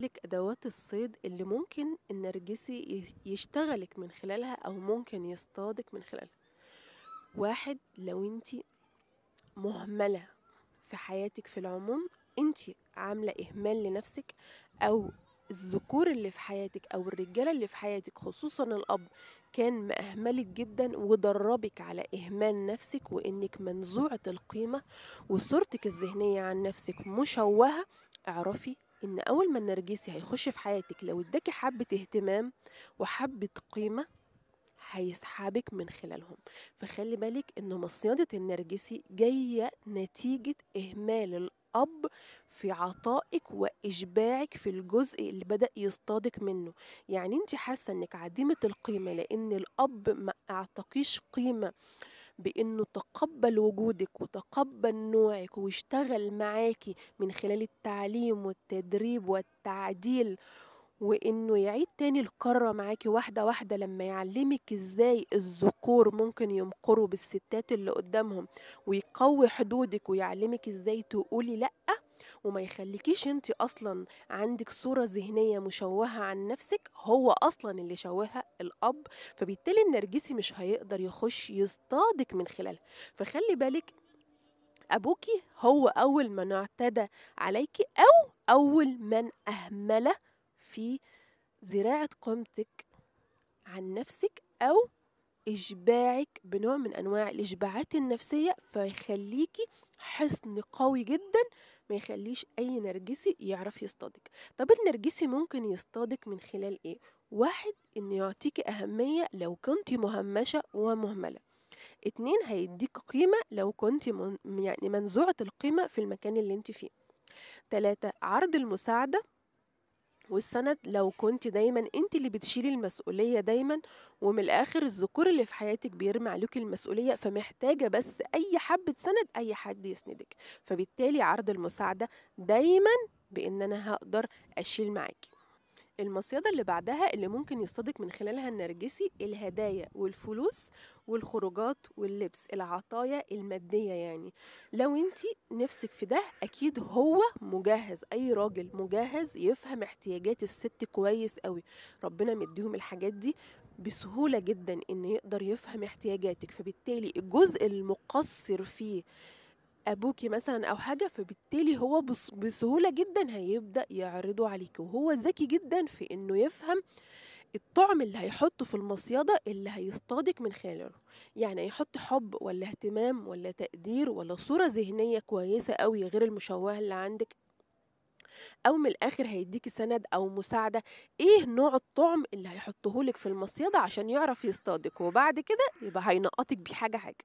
لك أدوات الصيد اللي ممكن النرجسي يشتغلك من خلالها أو ممكن يصطادك من خلالها واحد لو انت مهملة في حياتك في العموم انت عاملة إهمال لنفسك أو الذكور اللي في حياتك أو الرجالة اللي في حياتك خصوصا الأب كان مأهملك جدا ودربك على إهمال نفسك وإنك منزوعة القيمة وصورتك الذهنية عن نفسك مشوهة اعرفي ان اول ما النرجسي هيخش في حياتك لو اداكي حبه اهتمام وحبه قيمه هيسحبك من خلالهم فخلي بالك ان مصيده النرجسي جايه نتيجه اهمال الاب في عطائك واشباعك في الجزء اللي بدا يصطادك منه يعني انت حاسه انك عديمه القيمه لان الاب ما اعطاكيش قيمه بانه تقبل وجودك وتقبل نوعك واشتغل معاكي من خلال التعليم والتدريب والتعديل وانه يعيد تاني الكرة معاكي واحدة واحدة لما يعلمك ازاي الذكور ممكن يمقروا بالستات اللي قدامهم ويقوي حدودك ويعلمك ازاي تقولي لأ وما يخليكيش انت اصلا عندك صوره ذهنيه مشوهه عن نفسك هو اصلا اللي شوهها الاب فبالتالي النرجسي مش هيقدر يخش يصطادك من خلالها فخلي بالك ابوكي هو اول من اعتدى عليكي او اول من اهمل في زراعه قيمتك عن نفسك او إشباعك بنوع من أنواع الإشباعات النفسية فيخليكي حصن قوي جدا ما يخليش أي نرجسي يعرف يصطادك طب النرجسي ممكن يصطادك من خلال إيه؟ واحد إنه يعطيك أهمية لو كنت مهمشة ومهملة اتنين هيديك قيمة لو كنت من يعني منزوعة القيمة في المكان اللي انت فيه تلاتة عرض المساعدة والسند لو كنت دايما انت اللي بتشيلي المسؤوليه دايما ومن الاخر الذكور اللي في حياتك بيرمي عليك المسؤوليه فمحتاجه بس اي حبه سند اي حد يسندك فبالتالي عرض المساعده دايما بان انا هقدر اشيل معاكي المصيدة اللي بعدها اللي ممكن يصدق من خلالها النرجسي الهدايا والفلوس والخروجات واللبس العطايا المادية يعني لو انت نفسك في ده اكيد هو مجهز اي راجل مجهز يفهم احتياجات الست كويس قوي ربنا مديهم الحاجات دي بسهولة جدا ان يقدر يفهم احتياجاتك فبالتالي الجزء المقصر فيه ابوكي مثلا او حاجه فبالتالي هو بسهوله جدا هيبدا يعرضه عليك وهو ذكي جدا في انه يفهم الطعم اللي هيحطه في المصيدة اللي هيصطادك من خلاله يعني هيحط حب ولا اهتمام ولا تقدير ولا صورة ذهنية كويسة قوي غير المشوهة اللي عندك او من الاخر هيديك سند او مساعده ايه نوع الطعم اللي هيحطهولك في المصيده عشان يعرف يصطادك وبعد كده يبقى هينقطك بيه حاجه حاجه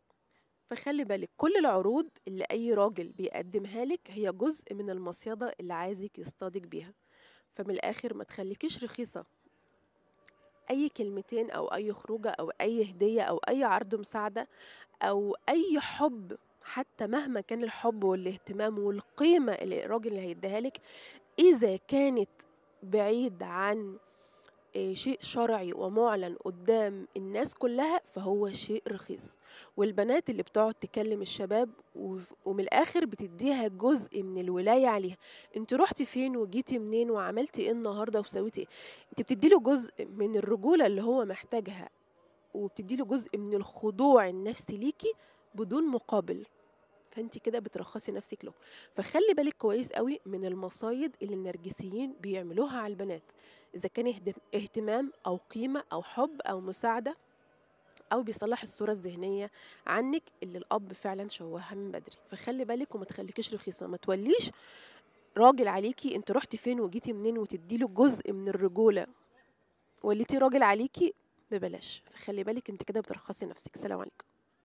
فخلي بالك كل العروض اللي أي راجل بيقدمها لك هي جزء من المصيدة اللي عايزك يصطادك بيها فمن الآخر ما تخليكيش رخيصة أي كلمتين أو أي خروجة أو أي هدية أو أي عرض مساعدة أو أي حب حتى مهما كان الحب والاهتمام والقيمة اللي الراجل اللي هيديها لك إذا كانت بعيد عن آه، شيء شرعي ومعلن قدام الناس كلها فهو شيء رخيص والبنات اللي بتقعد تكلم الشباب ومن الاخر بتديها جزء من الولايه عليها انت رحتي فين وجيتي منين وعملتي ايه النهارده وسويتي ايه انت بتدي له جزء من الرجوله اللي هو محتاجها وبتدي له جزء من الخضوع النفسي ليكي بدون مقابل فانت كده بترخصي نفسك له فخلي بالك كويس قوي من المصايد اللي النرجسيين بيعملوها على البنات إذا كان اهتمام أو قيمة أو حب أو مساعدة أو بيصلح الصورة الذهنية عنك اللي الأب فعلا شوهها من بدري فخلي بالك وما تخليكش رخيصة ما توليش راجل عليكي انت رحتي فين وجيتي منين وتديله جزء من الرجولة وليتي راجل عليكي ببلاش فخلي بالك انت كده بترخصي نفسك سلام عليكم